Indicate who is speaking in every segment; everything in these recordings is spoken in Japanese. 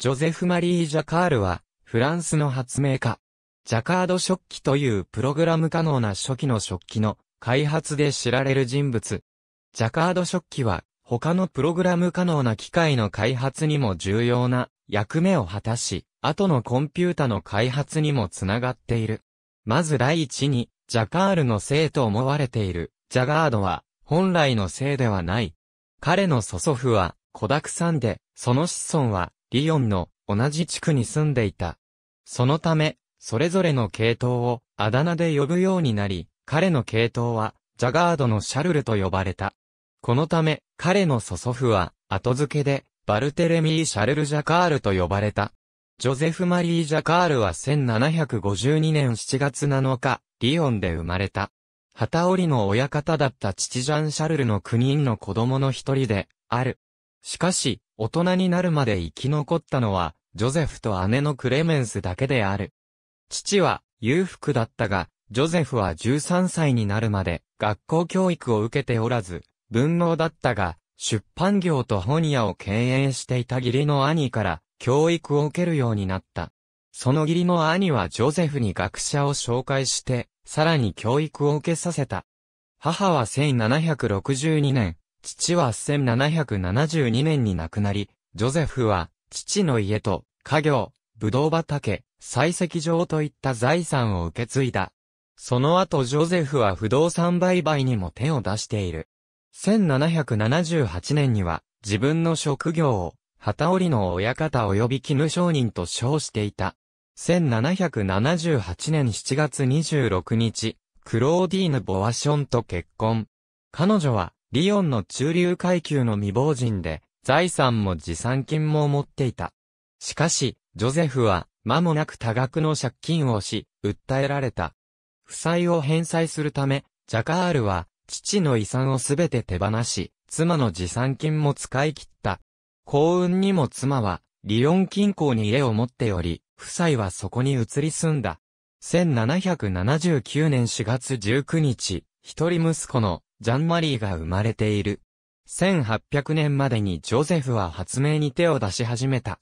Speaker 1: ジョゼフ・マリー・ジャカールは、フランスの発明家。ジャカード食器というプログラム可能な初期の食器の開発で知られる人物。ジャカード食器は、他のプログラム可能な機械の開発にも重要な役目を果たし、後のコンピュータの開発にもつながっている。まず第一に、ジャカールの生と思われている、ジャガードは、本来の生ではない。彼の祖祖父は、子沢山で、その子孫は、リヨンの同じ地区に住んでいた。そのため、それぞれの系統をあだ名で呼ぶようになり、彼の系統はジャガードのシャルルと呼ばれた。このため、彼の祖祖父は後付けでバルテレミー・シャルル・ジャカールと呼ばれた。ジョゼフ・マリー・ジャカールは1752年7月7日、リヨンで生まれた。旗織の親方だった父ジャン・シャルルの9人の子供の一人で、ある。しかし、大人になるまで生き残ったのは、ジョゼフと姉のクレメンスだけである。父は裕福だったが、ジョゼフは13歳になるまで学校教育を受けておらず、文能だったが、出版業と本屋を経営していた義理の兄から教育を受けるようになった。その義理の兄はジョゼフに学者を紹介して、さらに教育を受けさせた。母は1762年、父は1772年に亡くなり、ジョゼフは、父の家と、家業、ぶどう畑、採石場といった財産を受け継いだ。その後ジョゼフは不動産売買にも手を出している。1778年には、自分の職業を、旗織の親方及び絹商人と称していた。1778年7月26日、クローディーヌ・ボワションと結婚。彼女は、リヨンの中流階級の未亡人で、財産も持参金も持っていた。しかし、ジョゼフは、間もなく多額の借金をし、訴えられた。負債を返済するため、ジャカールは、父の遺産をすべて手放し、妻の持参金も使い切った。幸運にも妻は、リヨン近郊に家を持っており、夫妻はそこに移り住んだ。1779年4月19日、一人息子のジャンマリーが生まれている。1800年までにジョゼフは発明に手を出し始めた。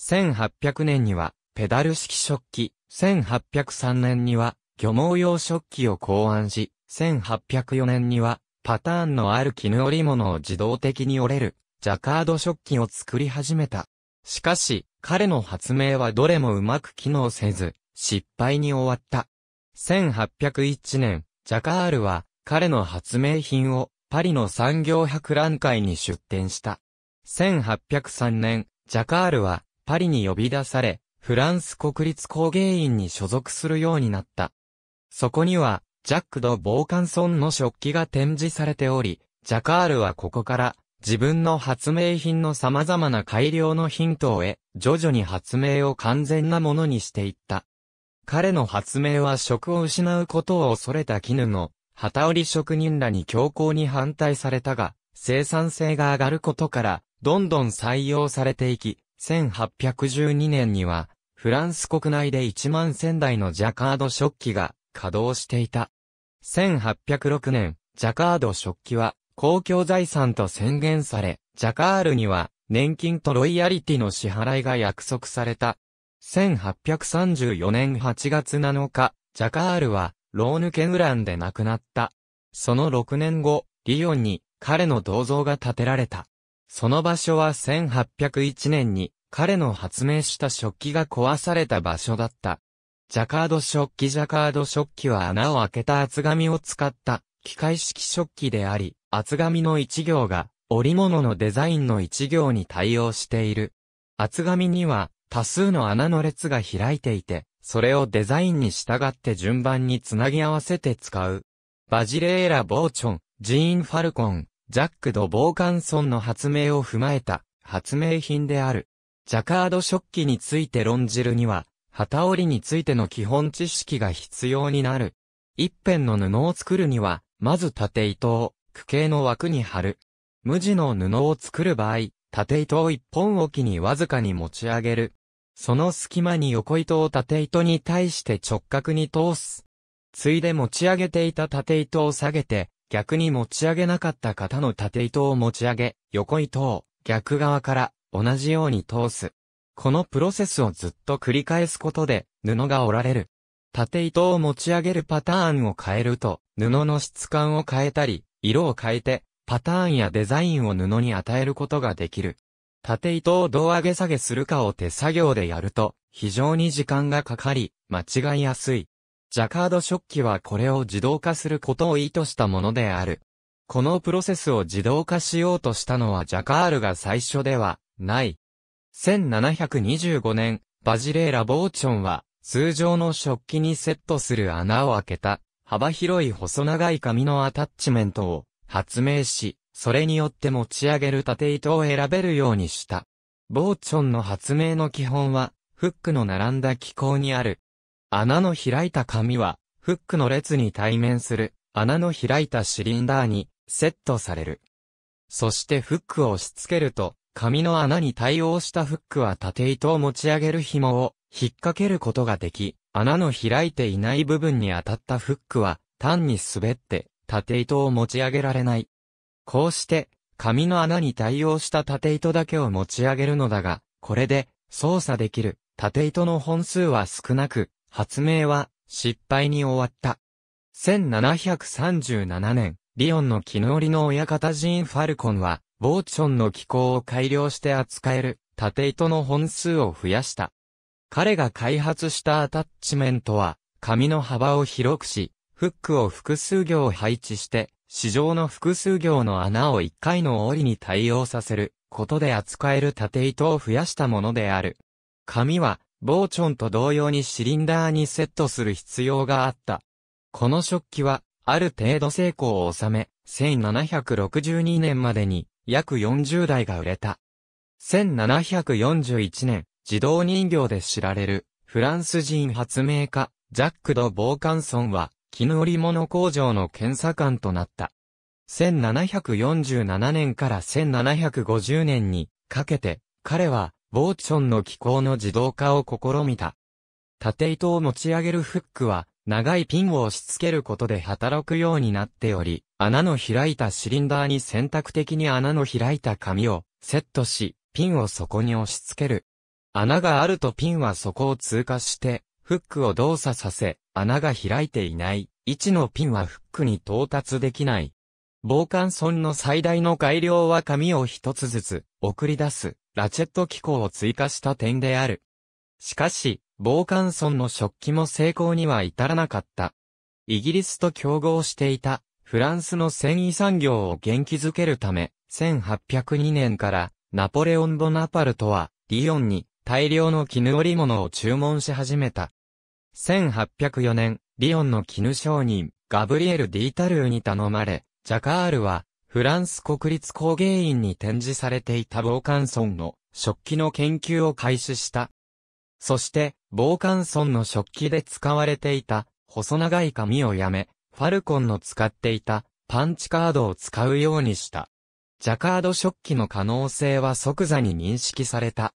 Speaker 1: 1800年には、ペダル式食器、1803年には、漁網用食器を考案し、1804年には、パターンのある絹織物を自動的に折れる、ジャカード食器を作り始めた。しかし、彼の発明はどれもうまく機能せず、失敗に終わった。1801年、ジャカールは、彼の発明品をパリの産業博覧会に出展した。1803年、ジャカールはパリに呼び出され、フランス国立工芸院に所属するようになった。そこには、ジャック・ド・ボーカンソンの食器が展示されており、ジャカールはここから、自分の発明品の様々な改良のヒントを得、徐々に発明を完全なものにしていった。彼の発明は職を失うことを恐れた絹の旗織職人らに強行に反対されたが、生産性が上がることから、どんどん採用されていき、1812年には、フランス国内で1万千台のジャカード食器が稼働していた。1806年、ジャカード食器は公共財産と宣言され、ジャカールには年金とロイヤリティの支払いが約束された。1834年8月7日、ジャカールはローヌケウランで亡くなった。その6年後、リヨンに彼の銅像が建てられた。その場所は1801年に彼の発明した食器が壊された場所だった。ジャカード食器ジャカード食器は穴を開けた厚紙を使った機械式食器であり、厚紙の一行が織物のデザインの一行に対応している。厚紙には多数の穴の列が開いていて、それをデザインに従って順番につなぎ合わせて使う。バジレーラ・ボーチョン、ジーン・ファルコン、ジャック・ド・ボーカンソンの発明を踏まえた発明品である。ジャカード食器について論じるには、旗織りについての基本知識が必要になる。一辺の布を作るには、まず縦糸を、区形の枠に貼る。無地の布を作る場合、縦糸を一本置きにわずかに持ち上げる。その隙間に横糸を縦糸に対して直角に通す。ついで持ち上げていた縦糸を下げて、逆に持ち上げなかった方の縦糸を持ち上げ、横糸を逆側から同じように通す。このプロセスをずっと繰り返すことで布が折られる。縦糸を持ち上げるパターンを変えると、布の質感を変えたり、色を変えて、パターンやデザインを布に与えることができる。縦糸をどう上げ下げするかを手作業でやると、非常に時間がかかり、間違いやすい。ジャカード食器はこれを自動化することを意図したものである。このプロセスを自動化しようとしたのはジャカールが最初ではない。1725年、バジレーラ・ボーチョンは、通常の食器にセットする穴を開けた、幅広い細長い紙のアタッチメントを発明し、それによって持ち上げる縦糸を選べるようにした。ボーチョンの発明の基本は、フックの並んだ機構にある。穴の開いた紙は、フックの列に対面する、穴の開いたシリンダーに、セットされる。そしてフックを押し付けると、紙の穴に対応したフックは縦糸を持ち上げる紐を、引っ掛けることができ、穴の開いていない部分に当たったフックは、単に滑って、縦糸を持ち上げられない。こうして、紙の穴に対応した縦糸だけを持ち上げるのだが、これで操作できる縦糸の本数は少なく、発明は失敗に終わった。1737年、リオンの木のりの親方ジーン・ファルコンは、ボーチョンの機構を改良して扱える縦糸の本数を増やした。彼が開発したアタッチメントは、紙の幅を広くし、フックを複数行配置して、市場の複数行の穴を1回の折に対応させることで扱える縦糸を増やしたものである。紙は、ボーチョンと同様にシリンダーにセットする必要があった。この食器は、ある程度成功を収め、1762年までに約40台が売れた。1741年、自動人形で知られるフランス人発明家、ジャック・ド・ボーカンソンは、絹織物工場の検査官となった。1747年から1750年にかけて、彼は、ボーチョンの機構の自動化を試みた。縦糸を持ち上げるフックは、長いピンを押し付けることで働くようになっており、穴の開いたシリンダーに選択的に穴の開いた紙をセットし、ピンを底に押し付ける。穴があるとピンはそこを通過して、フックを動作させ、穴が開いていない位置のピンはフックに到達できない。防寒村の最大の改良は紙を一つずつ送り出すラチェット機構を追加した点である。しかし、防寒村の食器も成功には至らなかった。イギリスと競合していたフランスの繊維産業を元気づけるため、1802年からナポレオン・ボナパルトはリヨンに大量の絹織物を注文し始めた。1804年、リオンの絹商人、ガブリエル・ディータルーに頼まれ、ジャカールは、フランス国立工芸院に展示されていた防寒村の食器の研究を開始した。そして、防寒村の食器で使われていた細長い紙をやめ、ファルコンの使っていたパンチカードを使うようにした。ジャカード食器の可能性は即座に認識された。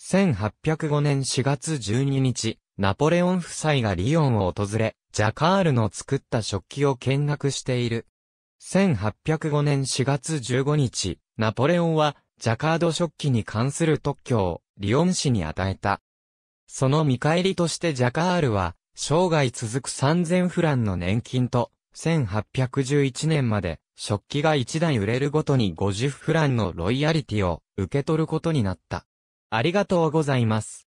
Speaker 1: 1805年4月12日、ナポレオン夫妻がリヨンを訪れ、ジャカールの作った食器を見学している。1805年4月15日、ナポレオンは、ジャカード食器に関する特許を、リヨン市に与えた。その見返りとしてジャカールは、生涯続く3000フランの年金と、1811年まで、食器が1台売れるごとに50フランのロイヤリティを受け取ることになった。ありがとうございます。